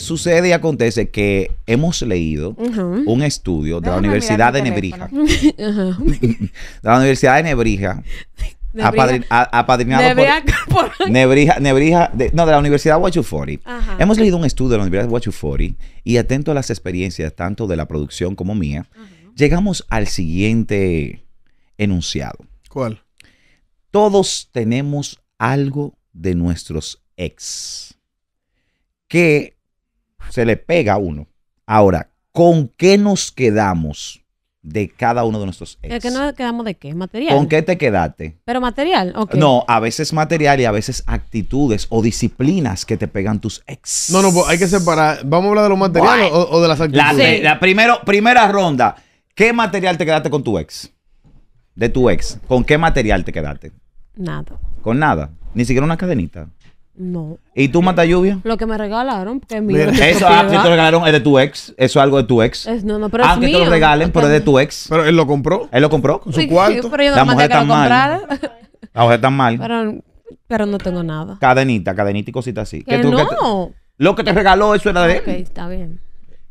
sucede y acontece que hemos leído un estudio de la, Universidad de Nebrija. de la Universidad de Nebrija. Apadrinado Nebrija, por, Nebrija, de, no, de la Universidad Huachufori. Hemos leído un estudio de la Universidad de Huachufori y atento a las experiencias tanto de la producción como mía, llegamos al siguiente enunciado. ¿Cuál? Todos tenemos algo de nuestros ex que se le pega a uno. Ahora, ¿con qué nos quedamos de cada uno de nuestros ex? ¿De qué nos quedamos de qué? ¿Material? ¿Con qué te quedaste? ¿Pero material? No, a veces material y a veces actitudes o disciplinas que te pegan tus ex. No, no, pues, hay que separar. ¿Vamos a hablar de los materiales o, de las actitudes? La, primera ronda. ¿Qué material te quedaste con tu ex? De tu ex. ¿Con qué material te quedaste? Nada. ¿Con nada? Ni siquiera una cadenita. No. ¿Y tú, Mata Lluvia? Lo que me regalaron, que es Eso, ah, que te regalaron, es de tu ex. Eso es algo de tu ex. no, no, pero ah, es que te lo regalen, pero es de tu ex. Pero él lo compró. Él lo compró con su cuarto. Sí, pero yo no la mujer está mal. La mujer está mal. Pero, pero, no tengo nada. Cadenita, cadenita y cosita así. Que, no. lo que te regaló, eso era de él. Ok, está bien.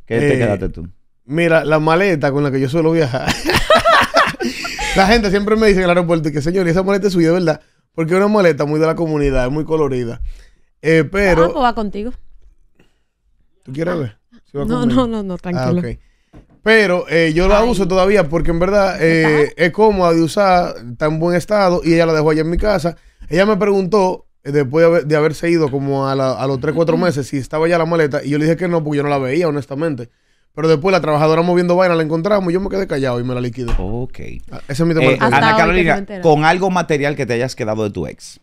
¿Qué te eh, quedaste tú? Mira, la maleta con la que yo suelo viajar. la gente siempre me dice en el aeropuerto que, señor, esa maleta es suya, ¿verdad? Porque es una maleta muy de la comunidad, es muy colorida. Eh, pero. Ah, pues va contigo. ¿Tú quieres ver? no, no, no, no, tranquilo. Ah, pero eh, yo la uso todavía porque en verdad eh, es cómoda de usar, está en buen estado y ella la dejó allá en mi casa. Ella me preguntó, eh, después de, haberse ido como a, los 3, 4 meses, si estaba ya la maleta y yo le dije que no porque yo no la veía, honestamente. Pero después la trabajadora moviendo vaina la encontramos y yo me quedé callado y me la liquidé. Ok. Ah, eh, Ana Carolina, con algo material que te hayas quedado de tu ex.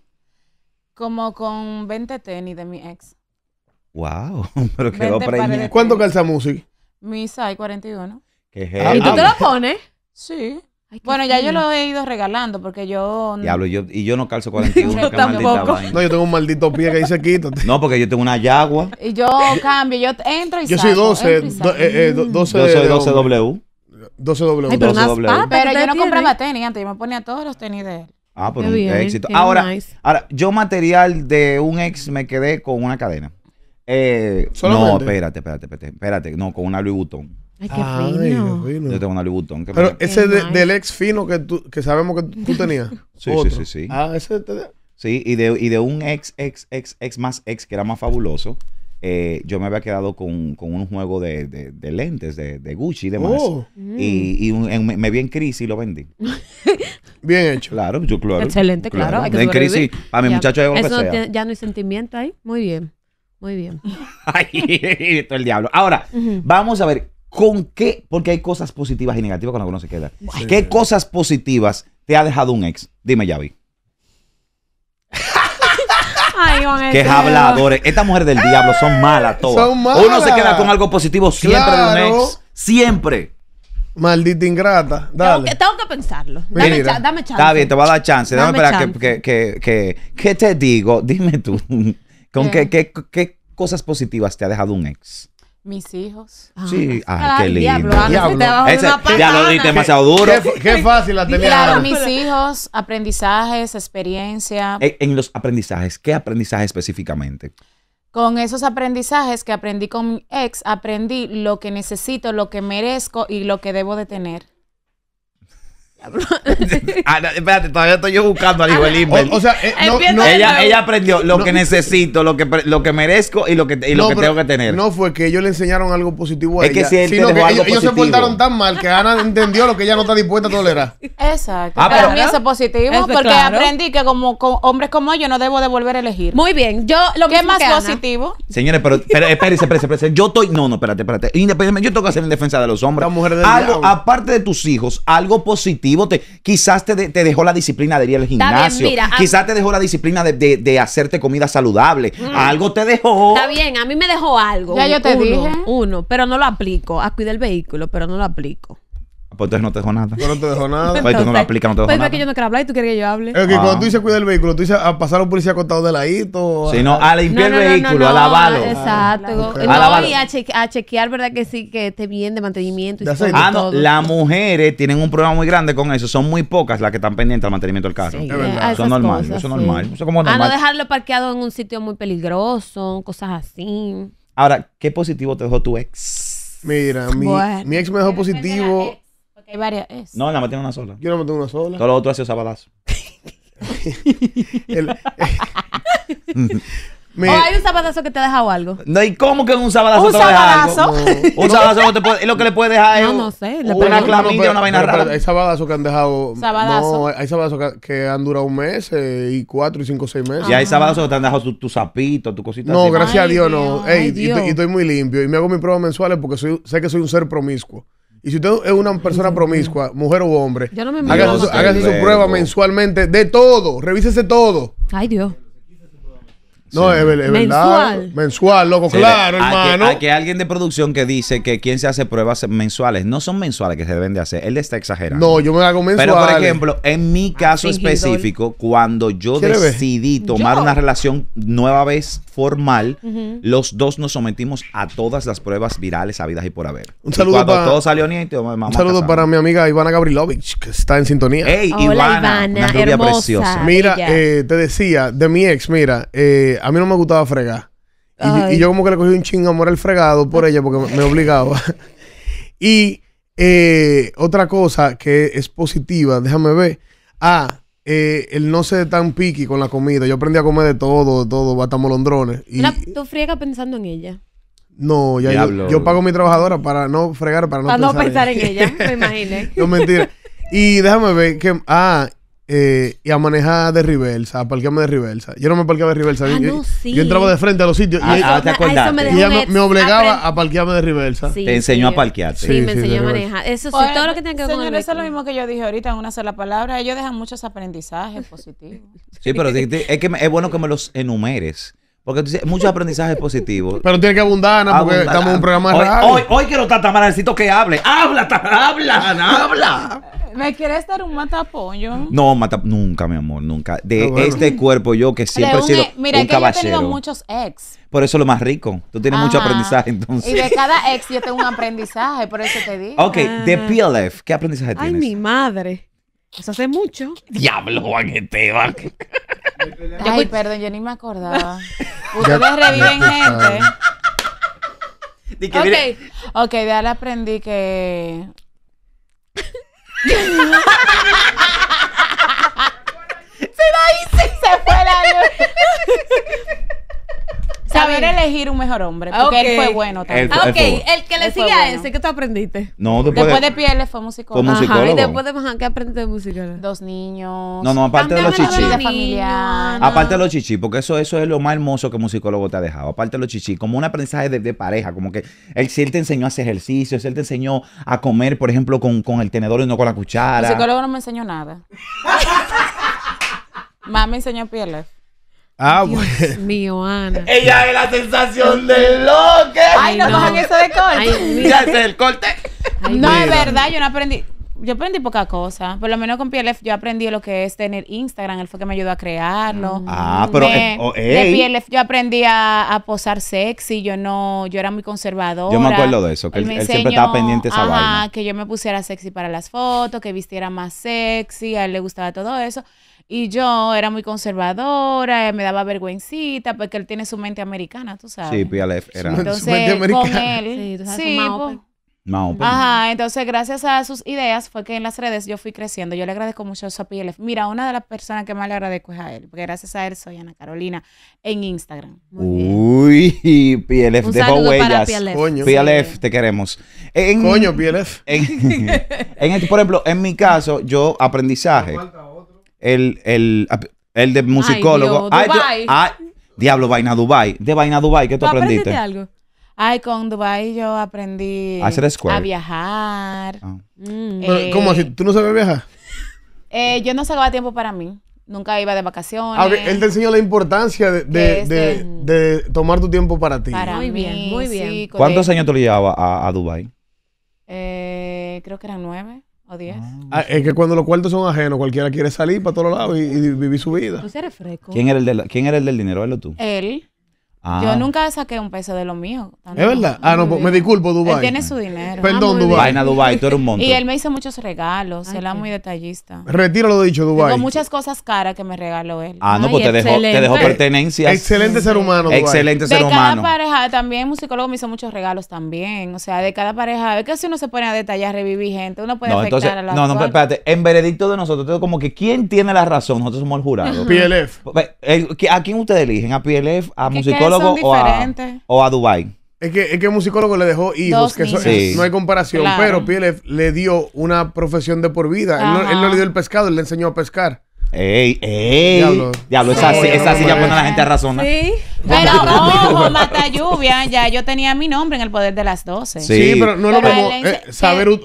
Como con 20 tenis de mi ex. Wow, pero quedó ¿Cuánto calza Music? Misa hay 41. ¿Y tú te la pones? Sí bueno, ya yo lo he ido regalando porque yo. Diablo, yo, y yo no calzo 41. yo tampoco. No, yo tengo un maldito pie que dice quito. No, porque yo tengo una yagua. Y yo cambio, yo entro y salgo. Yo soy 12. 12 eh, eh, mm. W. 12 W. pero, pero yo no compraba tenis antes, yo me ponía todos los tenis de él. Ah, por pues un éxito. Ahora, ahora, yo material de un ex me quedé con una cadena. Eh, no, espérate, espérate, espérate, espérate. No, con una Louis Vuitton. Ay, qué fino. Yo tengo una alibutón. Pero ese del ex fino que, que sabemos que tú tenías. Sí, sí, sí, Ah, ese te- Sí, y de, y de un ex, ex, ex, ex más ex que era más fabuloso, eh, yo me había quedado con, un juego de, lentes de, Gucci y demás. Oh. Mm. Y, me, vi en crisis y lo vendí. bien hecho. Claro, yo claro. Excelente, claro, en crisis, Para mi muchacho de golpe ya no hay sentimiento ahí. Muy bien. Muy bien. Ay, esto es el diablo. Ahora, vamos a ver ¿Con qué? Porque hay cosas positivas y negativas con las que uno se queda. ¿Qué cosas positivas te ha dejado un ex? Dime, Yavi. Ay, Qué habladores. Estas mujeres del diablo son malas todas. Uno se queda con algo positivo siempre de un ex. Siempre. Maldita ingrata. Tengo, que, pensarlo. Dame, dame, chance. Está te voy a dar chance. Dame, esperar Que, ¿Qué te digo? Dime tú. ¿Con qué, qué, qué cosas positivas te ha dejado un ex? Mis hijos. Ah. Sí, qué lindo. ya lo diste demasiado duro. Qué, fácil la tenía. mis hijos, aprendizajes, experiencia. en, los aprendizajes, ¿qué aprendizaje específicamente? Con esos aprendizajes que aprendí con mi ex, aprendí lo que necesito, lo que merezco y lo que debo de tener. Ah, espérate, todavía estoy yo buscando a hijo del O, sea, eh, ella, aprendió lo que necesito, lo que, lo que merezco y lo que, lo que tengo que tener. No fue que ellos le enseñaron algo positivo a ella. que si ellos, se portaron tan mal que Ana entendió lo que ella no está dispuesta a tolerar. Exacto. Ah, Para mí eso es positivo porque aprendí que como hombres como yo no debo de volver a elegir. Muy bien. Yo lo ¿Qué más positivo? Señores, pero, espérense, espérense, espérense, Yo estoy. No, no, espérate, espérate. Independientemente, yo tengo que hacer en defensa de los hombres. algo, aparte de tus hijos, algo positivo quizás te, dejó la disciplina de ir al gimnasio, quizás te dejó la disciplina de, hacerte comida saludable, mm. algo te dejó. Está bien, a mí me dejó algo. Ya yo te dije. Uno, pero no lo aplico. Ah, cuidar el vehículo, pero no lo aplico. Pues entonces no te dejó nada. Pero no te dejó nada. Pues tú no lo aplicas, no te dejo nada. Pues pues nada. Pues que yo no quiero hablar y tú quieres que yo hable. Es que ah. cuando tú dices cuida el vehículo, tú dices a ah, pasar a un policía acostado de ladito. Sí, no, a limpiar el vehículo, a lavarlo. Ah, exacto. A lavarlo. y a, chequear, ¿verdad? Que sí, que esté bien de mantenimiento. Y ah, no, Las mujeres tienen un problema muy grande con eso. Son muy pocas las que están pendientes al mantenimiento del carro. Es eh, verdad. eso es normal. eso es normal. como normal. A no dejarlo parqueado en un sitio muy peligroso, cosas así. Ahora, ¿qué positivo te dejó tu ex? Mira, mi ex me dejó positivo hay varias. Es. No, la más tiene una sola. Yo no me tengo una sola. Todo lo otro ha sido ¿O hay un sabadazo que te ha dejado algo? No, ¿y cómo que un sabadazo te va a algo? sabadazo? Un sabadazo es lo que le puede dejar No, no sé, le una pregunto. clamidia, una vaina rara. Hay sabadazos que han dejado. Sabadazo. No, hay sabadazos que, han durado un mes eh, y cuatro y cinco seis meses. Y hay sabadazos ah. que te han dejado tu, zapito, tu cosita No, gracias a Dios, no. Ey, y, estoy- y estoy muy limpio. Y me hago mis pruebas mensuales porque sé que soy un ser promiscuo. Y si usted es una persona promiscua, mujer o hombre, su, su prueba mensualmente de todo, revísese todo. Ay, Dios. No, es, verdad. Mensual. Mensual, loco, claro, hermano. Hay que alguien de producción que dice que quien se hace pruebas mensuales. No son mensuales que se deben de hacer. Él está exagerando. No, yo me hago mensual Pero, por ejemplo, en mi caso específico, cuando yo decidí tomar una relación nueva vez formal, los dos nos sometimos a todas las pruebas virales habidas y por haber. Un saludo cuando para, Un saludo para mi amiga Ivana Gabrilovich, que está en sintonía. Ey, Hola, Ivana, Una hermosa, preciosa. Mira, eh, te decía, de mi ex, mira, eh, a mí no me gustaba fregar. Y, yo como que le cogí un chingo amor al fregado por ella porque me obligaba. y eh, otra cosa que es positiva, déjame ver. Ah, eh, el no ser tan piqui con la comida. Yo aprendí a comer de todo, de todo, hasta molondrones. Y... ¿Tú friegas pensando en ella? No, ya yo, yo, pago a mi trabajadora para no fregar, para no, para no pensar en, ella. me imagino. no, mentira. Y déjame ver que... Ah, eh, y a manejar de reversa, a parquearme de reversa. Yo no me parqueaba de reversa. Ah, yo, entraba de frente a los sitios y, ah, ah, ¿te Me y ella me, obligaba a parquearme de reversa. te enseñó a parquearte. Sí, me enseñó a manejar. Eso sí, todo lo que tiene que ver con eso es lo mismo que yo dije ahorita en una sola palabra. Ellos dejan muchos aprendizajes positivos. sí, pero es, que es bueno que me los enumeres. Porque tú dices, muchos aprendizajes positivos. Pero tiene que abundar, ¿no? Porque estamos en un programa hoy, raro. Hoy, quiero estar tan que hable. ¡Habla, habla, habla! ¿Me quieres dar un matapoño? No, nunca, mi amor, nunca. De ah, este cuerpo yo que siempre he sido mira, un que caballero. Yo he tenido muchos ex. Por eso es lo más rico. Tú tienes mucho aprendizaje, entonces. Y de cada ex yo tengo un aprendizaje, por eso te digo. Ok, de ah. PLF, ¿qué aprendizaje tienes? Ay, mi madre. Eso hace mucho. Diablo, Juan Esteban. Ay, perdón, yo ni me acordaba. Ustedes reviven gente. ok, ok, de ahora aprendí que ¡Se la hice! ¡Se fue la poder elegir un mejor hombre, porque él fue bueno también. ok, el que le sigue a ese, ¿qué tú aprendiste? No, después, de, Pierre fue musicólogo. y después de Mahan, ¿qué aprendiste de musicólogo? Dos niños. No, no, aparte de los chichis. Aparte de los chichis, porque eso, eso es lo más hermoso que musicólogo te ha dejado. Aparte de los chichis, como un aprendizaje de, pareja, como que él, si él te enseñó a hacer ejercicio, él te enseñó a comer, por ejemplo, con, con el tenedor y no con la cuchara. El psicólogo no me enseñó nada. Más me enseñó Pieles. Ah, Dios mío, Ana. Ella es la sensación del loco! Ay, no, cojan eso de corte. ya es el corte. no, es verdad, yo no aprendí. Yo aprendí poca cosa. Por lo menos con PLF yo aprendí lo que es tener Instagram. Él fue que me ayudó a crearlo. Ah, ah pero eh, oh, yo aprendí a, posar sexy. Yo no, yo era muy conservadora. Yo me acuerdo de eso, que él, siempre estaba pendiente de esa ajá, que yo me pusiera sexy para las fotos, que vistiera más sexy, a él le gustaba todo eso. Y yo era muy conservadora, me daba vergüencita, porque él tiene su mente americana, tú sabes. Sí, PLF era. Entonces, su mente con él, sí, tú sí, pues. Pues. Ajá, entonces gracias a sus ideas fue que en las redes yo fui creciendo. Yo le agradezco mucho a PLF. Mira, una de las personas que más le agradezco es a él, porque gracias a él soy Ana Carolina en Instagram. Uy, PLF, dejo huellas. PLF, te queremos. Coño, PLF. En, este, por ejemplo, en mi caso, yo aprendizaje el, el, el de musicólogo. Ay, diablo, vaina Dubai. De vaina Dubai, ¿qué tú, aprendiste? algo? Ay, con Dubai yo aprendí a, a viajar. Ah. Mm, eh, ¿Cómo así? ¿Tú no sabes viajar? Eh, yo no sacaba tiempo para mí. Nunca iba de vacaciones. él te enseñó la importancia de, tomar tu tiempo para ti. Para muy bien, muy bien. ¿Cuántos años tú le llevabas a, a Dubai? Eh, creo que eran nueve. O ah, ah, es que cuando los cuartos son ajenos, cualquiera quiere salir para todos lados y, vivir su vida. eres fresco. ¿Quién era el, del dinero? ¿Él tú? Él. Yo ah. nunca saqué un peso de lo mío. ¿Es verdad? Ah, no, me disculpo, Dubai. Él tiene su dinero. Perdón, Dubai. Vaina Dubai, tú eres un montón Y él me hizo muchos regalos, él es muy detallista. Retiro lo dicho, Dubai. Tengo muchas cosas caras que me regaló él. Ah, no, pues te dejó, te Excelente ser humano, Excelente ser humano. De cada pareja, también musicólogo me hizo muchos regalos también. O sea, de cada pareja. Es que si uno se pone a detallar, revivir gente, uno puede afectar a la No, no, espérate. En veredicto de nosotros, como que ¿quién tiene la razón? Nosotros somos el jurado. PLF. Pues, eh, ¿A quién ustedes eligen? ¿A PLF? ¿A musicólogo? o a, o a Dubai. Es que, es que el musicólogo le dejó hijos, que no hay comparación, pero Pielef le, dio una profesión de por vida. Él no, él no, le dio el pescado, él le enseñó a pescar. Ey, ey. Diablo, esa, sí, ya pone a la gente a razón. Sí. Pero ojo, mata lluvia, ya yo tenía mi nombre en el poder de las 12. Sí, pero no es lo mismo eh, saber eh,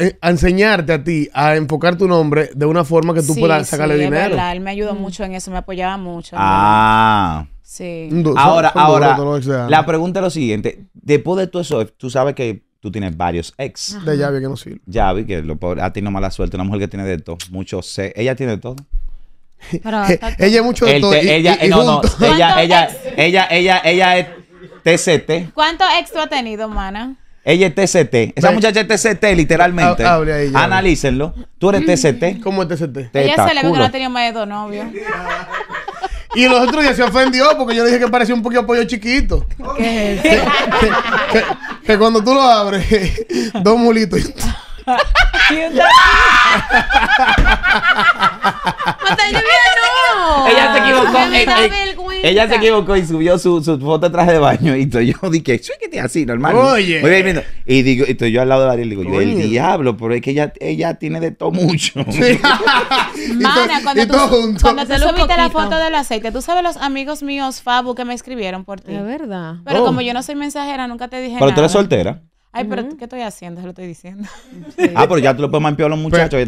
eh, enseñarte a ti a enfocar tu nombre de una forma que tú puedas sacarle dinero sí, dinero. Verdad. Él me ayudó mucho en eso, me apoyaba mucho. Ah. Sí. Ahora, ahora, la pregunta es lo siguiente. Después de todo eso, tú sabes que tú tienes varios ex. De Yavi que no sirve. Javi, que lo pobre, no tenido mala suerte, una mujer que tiene de todo, muchos ex. Ella tiene de todo. ella es mucho de todo. Ella, eh, ella, ella, ella, ella es TCT. ¿Cuánto ex tú has tenido, mana? Ella es TCT. Esa muchacha es TCT, literalmente. Analícenlo. Tú eres TCT. ¿Cómo es TCT? Ella se le ve que no ha tenido más de dos novios. Y los otros ya se ofendió porque yo le dije que parecía un poquito pollo chiquito. ¿Qué es Que, que, cuando tú lo abres, dos mulitos no. Pues ella se equivocó. Ella, se equivocó y subió su, su foto de de baño. Y yo dije, te así, normal. Oye. viendo. Y digo, y estoy yo al lado de Ariel. Digo, yo, el diablo, pero es que ella, ella tiene de todo mucho. Sí. cuando, tú, cuando subiste la foto del aceite, tú sabes los amigos míos, Fabu, que me escribieron por ti. De verdad. Pero oh. como yo no soy mensajera, nunca te dije nada. Pero tú eres soltera. Ay, pero ¿qué estoy haciendo? Se lo estoy diciendo. Ah, pero ya tú lo puedes manipular a los muchachos.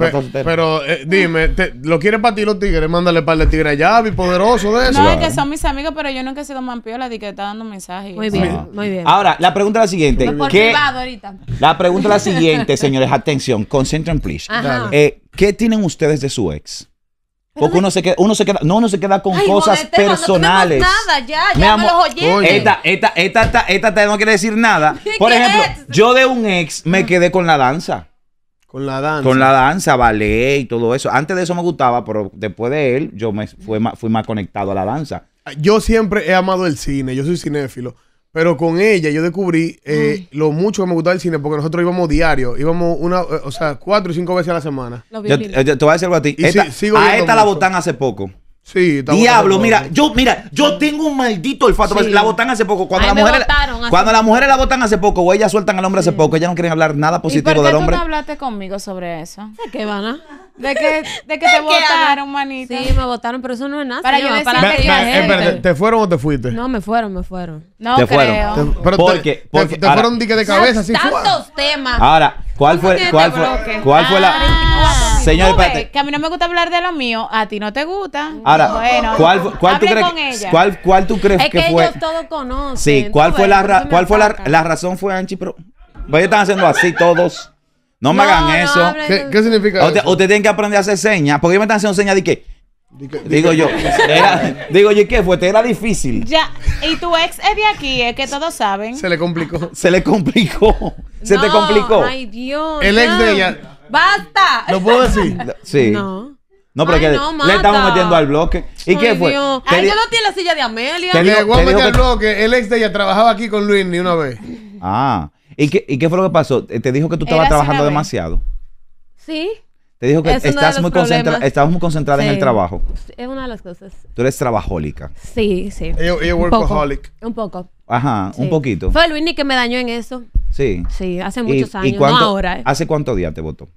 pero eh, dime, ¿lo quieren para ti los tigres? Mándale par de tigres allá, mi poderoso de eso. No, es que son mis amigos, pero yo nunca he sido la de que está dando mensajes. Muy bien, muy bien. Ahora, la pregunta es la siguiente. Por ¿Qué, ahorita. La pregunta es la siguiente, señores. Atención, concentren, please. Eh, ¿Qué tienen ustedes de su ex? Porque uno se queda, uno se queda, no, uno se queda con cosas personales. nada, ya, ya me, esta, esta, esta, esta, esta no quiere decir nada. Por ejemplo, yo de un ex me mm. quedé con la danza. Con la danza. Con la danza, ballet y todo eso. Antes de eso me gustaba, pero después de él, yo me fui más conectado a la danza. Yo siempre he amado el cine, yo soy cinéfilo. Pero con ella yo descubrí eh, lo mucho que me gustaba el cine, porque nosotros íbamos diario, íbamos una, eh, o sea, cuatro o cinco veces a la semana. te voy a decir algo a ti. a esta la botan hace poco. Sí, Diablo, mira, yo, mira, yo tengo un maldito olfato. La botan hace poco. Cuando las mujeres, cuando las la botan hace poco o ellas sueltan al hombre hace poco, ellas no quieren hablar nada positivo qué del tú hablaste conmigo sobre eso? ¿Qué van a? de que, de que te votaron, manita. Sí, me votaron, pero eso no es nada. Para yo que ¿te fueron o te fuiste? No, me fueron, me fueron. No te Fueron. Te, porque, te, porque, te, fueron dique de cabeza, sí. Tantos temas. Ahora, ¿cuál fue, cuál fue, cuál fue la... Ah. señor, Que a mí no me gusta hablar de lo mío, a ti no te gusta. Ahora, bueno, ¿cuál, cuál tú crees, ¿cuál, cuál tú crees es que, ellos todos conocen. Sí, ¿cuál fue la, cuál fue la razón fue Anchi, pero... Pues, ellos están haciendo así todos. No, me hagan eso. ¿Qué, significa usted, eso? Ustedes tienen que aprender a hacer señas. Porque me están haciendo señas de qué? digo yo, digo yo, ¿y ¿qué fue? Te era difícil. Ya, y tu ex es de aquí, es que todos saben. Se le complicó. Se le complicó. Se te complicó. Ay, Dios. El ex de ella. ¡Basta! ¿Lo puedo decir? Sí. No. No, pero que le estamos metiendo al bloque. ¿Y qué fue? yo no tiene la silla de Amelia. Te, le voy a meter al bloque. El ex de ella trabajaba aquí con Luis ni una vez. Ah. ¿Y qué, fue lo que pasó? Eh, ¿Te dijo que tú estabas trabajando demasiado? Sí. Te dijo que estás muy estabas muy concentrada en el trabajo. Es una de las cosas. Tú eres trabajólica. Sí, sí. workaholic. Un poco. Ajá, un poquito. Fue el Luini que me dañó en eso. Sí. Sí, hace muchos años. ¿y ahora. Eh. ¿Hace cuántos días te votó?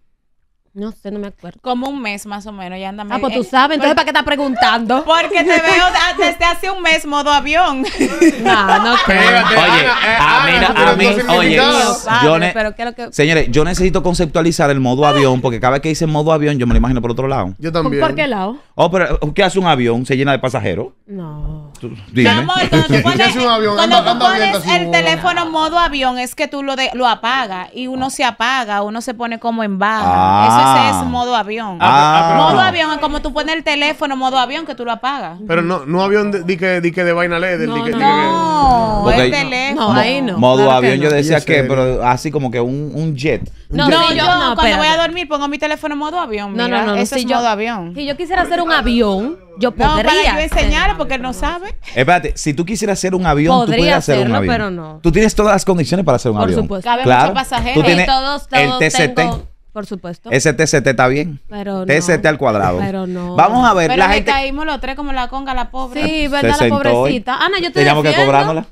No sé, no me acuerdo. Como un mes más o menos, ya anda Ah, pues tú eh, sabes, entonces ¿para qué estás preguntando? Porque te veo desde hace un mes modo avión. no, no creo. Eh, oye, a mí, a mí, oye, señores, yo necesito conceptualizar el modo avión porque cada vez que dice modo avión yo me lo imagino por otro lado. Yo también. ¿Por qué lado? Oh, pero oh, ¿qué hace un avión? ¿Se llena de pasajeros? No. dime. cuando tú pones, avión, el teléfono modo avión, es que tú lo, lo apagas y uno ah. se apaga, uno se pone como en baja. Ah. Eso es, es, modo avión. Ah, modo avión es como tú pones el teléfono modo avión que tú lo apagas. Pero no, no avión de, que, de vaina LED. No, que, no, no. el teléfono. ahí no. Modo avión, yo decía que, pero así como que un, un jet. No, no, yo, cuando voy a dormir pongo mi teléfono en modo avión. Mira, no, no, no. Eso es yo, modo avión. Si yo quisiera hacer un avión, yo podría. No, para yo enseñar porque no sabe. Espérate, si tú quisieras hacer un avión, podría tú puedes hacerlo, hacer un avión. pero no. Tú tienes todas las condiciones para hacer un avión. Por supuesto. claro, muchos pasajeros. Tú tienes todos, todos el TCT. Tengo... Por supuesto. Ese TCT está bien. Pero no. TCT al cuadrado. Pero no. Vamos a ver, pero la gente. caímos los tres como la conga, la pobre. Sí, ¿verdad? la pobrecita. Ana, ah, yo te, te Tenemos que cobrándola.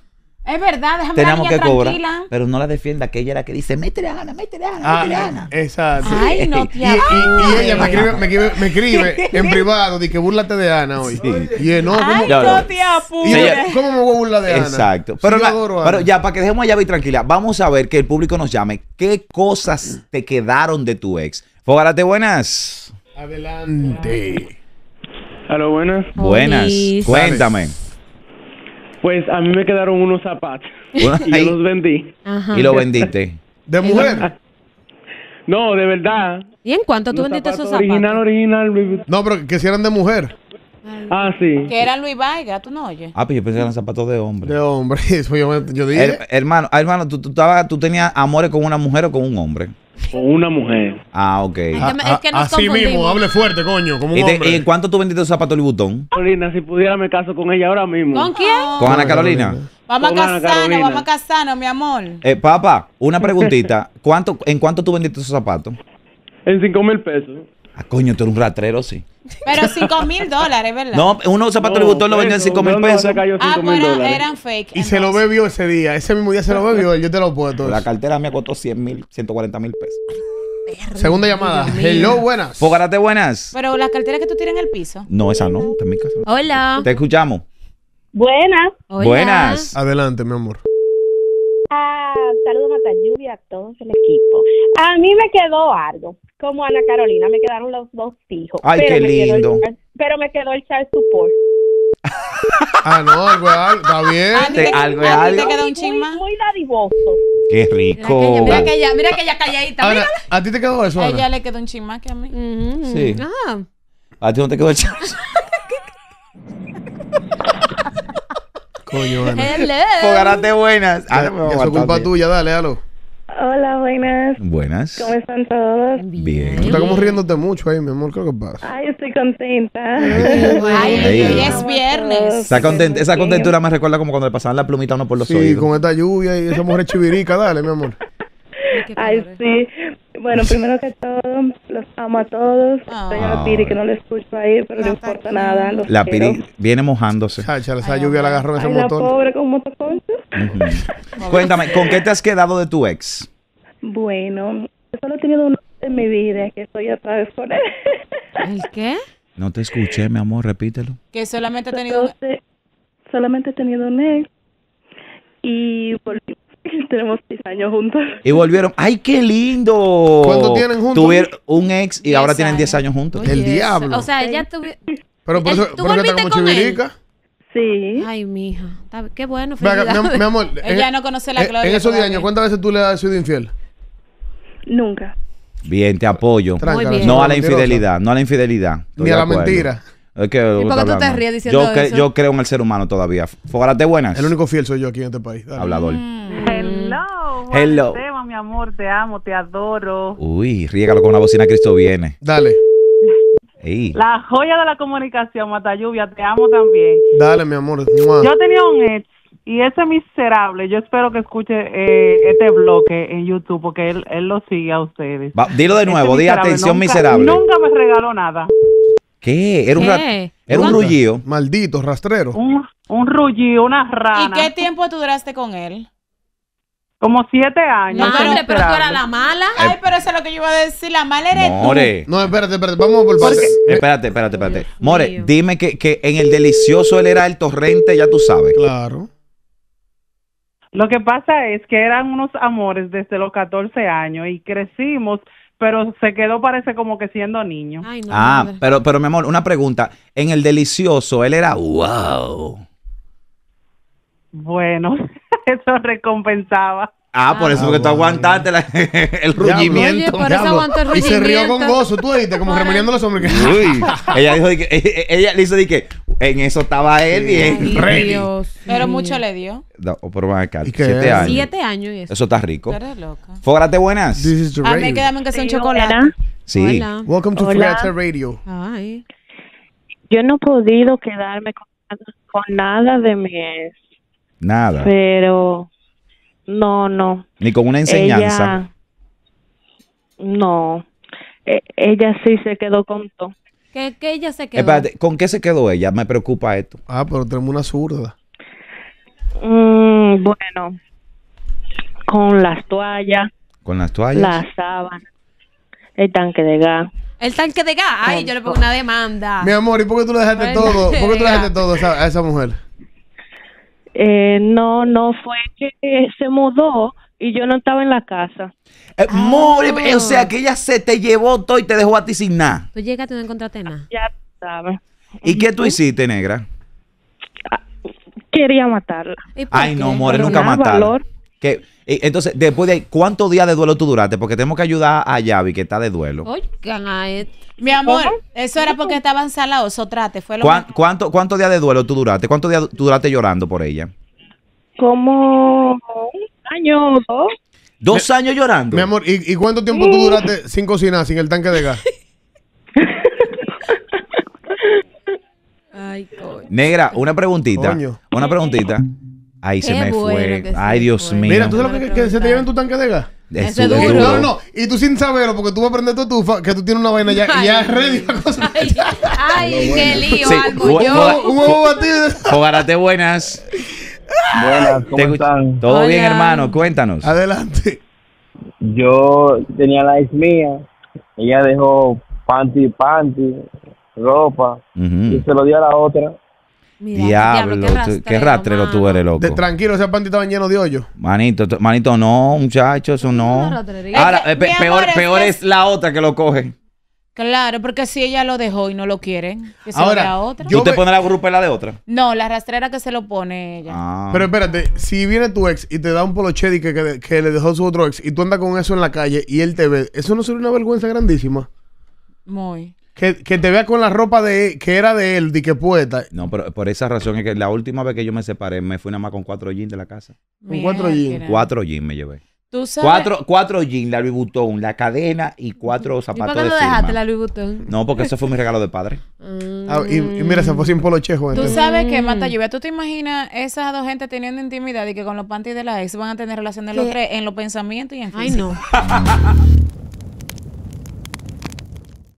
Es verdad, déjame Tenemos la que tranquila. pero no la defienda, que ella es la que dice, métele a Ana, métele a Ana, ah, métele a eh, Ana. Exacto. Ay, no, tía. Y, y, ella me escribe, me en privado, dice búrlate de Ana hoy. Y no, Ay, no, tía, y ¿cómo me voy a burlar de Ana? Exacto. Pero, ya, para que dejemos allá y tranquila, vamos a ver que el público nos llame. ¿Qué cosas te quedaron de tu ex? Fogarate, buenas. Adelante. Hola, buenas. Buenas. Cuéntame. Pues a mí me quedaron unos zapatos y yo los vendí. Y los vendiste. ¿De mujer? No, de verdad. ¿Y en cuánto tú vendiste esos zapatos? Original, original, No, pero que si eran de mujer. Ah, sí. Que era Luis Vaiga, tú no oyes. Ah, pues yo pensé que eran zapatos de hombre. De hombre, eso yo, yo dije. hermano, ah, hermano, ¿tú, tú, estabas- tú tenías amores con una mujer o con un hombre? con una mujer. Ah, ok. Ah, así mismo, hable fuerte, coño, como un ¿Y, en cuánto tú vendiste su zapato del botón? Carolina, si pudiera me caso con ella ahora mismo. ¿Con quién? Con Ana Carolina. Vamos a casarnos, vamos a casarnos, mi amor. Eh, papá, una preguntita. ¿Cuánto, ¿En cuánto tú vendiste esos zapato? En cinco mil pesos. Ah, coño, tú eres un ratrero, sí. Pero 5 mil dólares, ¿verdad? No, uno zapatos para Louis lo en 5 mil pesos. Ah, bueno, eran fake. Y se lo bebió ese día. Ese mismo día se lo bebió. Yo te lo puedo La cartera me costó 100 mil, 140 mil pesos. Segunda llamada. Hello, buenas. Fogarate, buenas. Pero las carteras que tú tienes en el piso. No, esa no. mi casa. Hola. Te escuchamos. Buenas. Buenas. Adelante, mi amor. Ah, saludos a lluvia a todo el equipo. A mí me quedó algo, como Ana Carolina, me quedaron los dos hijos Ay, qué lindo. pero me quedó el Charles Support. ah, no, algo está bien. A te, algo algo. quedó un Muy, muy dadivoso. Qué rico. Mira que ella, mira que ella, calladita. ¿A ti te quedó eso? A ella le quedó un chisma que a mí. Sí. Ah. A ti no te quedó el Charles ¡Hola! buenas. eso ah, es culpa tuya, dale, halo. Hola, buenas. Buenas. ¿Cómo están todos? Bien. Tú estás como riéndote mucho ahí, mi amor. ¿Qué que pasa? Ay, estoy contenta. Ay, es viernes. Esa, contenta? esa contentura me recuerda como cuando le pasaban la plumita a uno por los sí, oídos. Sí, con esta lluvia y esa mujer chivirica. Dale, mi amor. Ay, sí. Bueno, primero que todo, los amo a todos. la ah. Piri, que no le escucho ahí, pero no importa nada. la Piri viene mojándose. Chacha, esa lluvia la agarró de ese Ay, motor. La pobre con motoconcho. Cuéntame, ¿con qué te has quedado de tu ex? Bueno, solo he tenido uno en mi vida, que estoy otra vez con él. ¿El qué? No te escuché, mi amor, repítelo. Que solamente he tenido... solamente he tenido un ex y volví. Tenemos seis años juntos. Y volvieron. ¡Ay, qué lindo! ¿Cuánto tienen juntos? Tuvieron un ex y ahora tienen 10 años juntos. el diablo. O sea, ella tuvo... Pero por eso, ¿tú por está como chivirica. Sí. Ay, mija. Qué bueno. Venga, mi, amor. ella en, e-, no conoce la gloria. E-, en esos 10 años, ¿cuántas veces tú le has sido infiel? Nunca. Bien, te apoyo. Bien. No a la infidelidad, no a la infidelidad. Ni a la mentira. ¿Y por qué tú te ríes diciendo yo, eso? yo creo en el ser humano todavía. Fogarate buenas. El único fiel soy yo aquí en este país. Hablador. Mm. Hello. Hello. Tema, mi amor, te amo, te adoro. Uy, rígalo con una bocina, Cristo viene. Dale. Ey. La joya de la comunicación, mata lluvia. te amo también. Dale, mi amor. Yo tenía un ex y ese miserable, yo espero que escuche eh, este bloque en YouTube porque él, él lo sigue a ustedes. dilo de nuevo, Dí atención miserable. Nunca me regaló nada. ¿Qué? Era un, Era un rullío. Maldito, rastrero. Un, un rullío, una rana. ¿Y qué tiempo tú duraste con él? Como siete años. No, pero tú eras la mala. Eh, Ay, pero eso es lo que yo iba a decir. La mala eres tú. More. No, espérate, espérate. Vamos por partes. Eh, espérate, espérate, espérate. More, dime que, que en el delicioso él era el torrente, ya tú sabes. Claro. Lo que pasa es que eran unos amores desde los 14 años y crecimos pero se quedó parece como que siendo niño. Ay, no, ah, pero, pero mi amor, una pregunta. En el delicioso, él era wow. Bueno, eso recompensaba. Ah, por eso porque que tú ah, aguantaste el rugimiento. Y se rió con gozo, tú viste, como remoliendo los hombres. Uy, ella dijo, que, ella, ella le hizo de que, en eso estaba él bien. Dios. Pero mucho le dio. No, por más a Siete años. Siete años y eso. Eso está rico. Pero Fórate buenas. This is the radio. A que sea chocolate. Sí. Welcome to Hola. Radio. Ay. Yo no he podido quedarme con, nada de mi Nada. Pero no, no. Ni con una enseñanza. Ella, no. E, ella sí se quedó con todo ella se quedó? ¿con qué se quedó ella? Me preocupa esto. Ah, pero tenemos una zurda. Mm, bueno, con las toallas. ¿Con las toallas? Las sábanas. El tanque de gas. El tanque de gas. Ay, yo le pongo una demanda. Mi amor, ¿y por qué tú le dejaste todo? ¿Por qué tú le dejaste todo a esa, a esa mujer? Eh, no, no fue que se mudó y yo no estaba en la casa. Eh, ah. more, o sea que ella se te llevó todo y te dejó a ti sin nada. Tú llegaste y no encontraste nada. Ya sabes. ¿Y qué tú hiciste, negra? Ah, quería matarla. Ay, no, more, nunca matarla. Que, entonces, después de ¿cuántos días de duelo tú duraste? Porque tenemos que ayudar a Yavi, que está de duelo. Oigan este. Mi amor, eso era porque estaba estaban eso trate, fue lo ¿Cuántos cuánto días de duelo tú duraste? ¿Cuántos días tú duraste llorando por ella? Como años dos. años llorando. Mi amor, ¿y, cuánto tiempo tú duraste sin cocinar, sin el tanque de gas? Ay, coño. Negra, una preguntita. Una preguntita. Ay, se me fue. Ay, Dios mío. Mira, ¿tú sabes lo que, se te lleva en tu tanque de gas? Es duro. No, no, y tú sin saberlo, porque tú vas a aprender tu que tú tienes una vaina ya, ay, ya ready la cosa. Ay, qué lío, algo yo. Un huevo batido. buenas. Buenas, ¿cómo están? Todo bien, hermano, cuéntanos. Adelante. Yo tenía la ex mía, ella dejó panty, panty, ropa, y se lo dio a la otra. diablo, qué rastre lo eres, loco. tranquilo, ese panty estaba lleno de hoyo. Manito, manito, no, muchachos, eso no. Ahora, eh, peor, peor es la otra que lo coge. Claro, porque si ella lo dejó y no lo quieren, que se Ahora, otra. ¿Tú yo te la grupela de otra? No, la rastrera que se lo pone ella. Ah. Pero espérate, si viene tu ex y te da un polo que, que, le dejó su otro ex y tú andas con eso en la calle y él te ve, eso no sería una vergüenza grandísima. Muy. Que, que te vea con la ropa de que era de él, de que puesta. No, pero por esa razón es que la última vez que yo me separé, me fui nada más con cuatro jeans de la casa. Con cuatro jeans. Cuatro jeans me llevé. Tú sabes. Cuatro, jeans, la Louis Vuitton, la cadena y cuatro zapatos por qué de no dejaste la Louis Vuitton? No, porque eso fue mi regalo de padre. Mm. Ah, y, mira, se fue sin polochejo. Tú sabes que, Mata Lluvia, ¿tú te imaginas esas dos gente teniendo intimidad y que con los panties de la ex van a tener relación de los tres en los pensamientos y en físico? Ay, no.